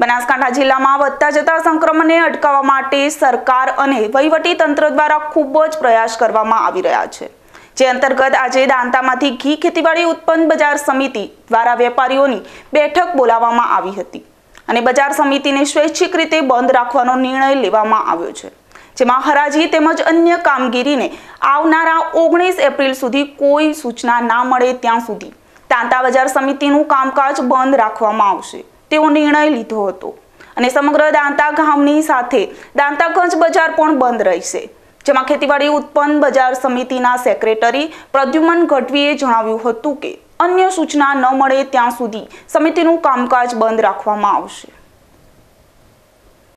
બનાસકાંઠા જિલ્લામાં વધતા જતા સંક્રમણને અટકાવવા માટે સરકાર અને વહીવટી તંત્ર દ્વારા ખૂબ જ પ્રયાસ કરવામાં આવી રહ્યા છે જે અંતર્ગત આજે દાંતામાંથી ઘી ખેતીવાડી ઉત્પન્ન બજાર સમિતિ દ્વારા વેપારીઓની બેઠક બોલાવવામાં આવી હતી અને બજાર સમિતિને સ્વૈચ્છિક રીતે બંધ રાખવાનો નિર્ણય લેવામાં આવ્યો છે જેમાં હરાજી તેમજ અન્ય કામગીરીને આવનારા ઓગણીસ એપ્રિલ સુધી કોઈ સૂચના ના મળે ત્યાં સુધી દાંતા બજાર સમિતિનું કામકાજ બંધ રાખવામાં આવશે તેવો નિર્ણય લીધો હતો અને સમગ્ર દાંતા ગામની સાથે દાંતાગંજ બજાર પણ બંધ રહેશે જેમાં ખેતીવાડી ઉત્પન્ન બજાર સમિતિના સેક્રેટરી પ્રદ્યુમન ગઢવીએ જણાવ્યું હતું કે અન્ય સૂચના ન મળે ત્યાં સુધી સમિતિનું કામકાજ બંધ રાખવામાં આવશે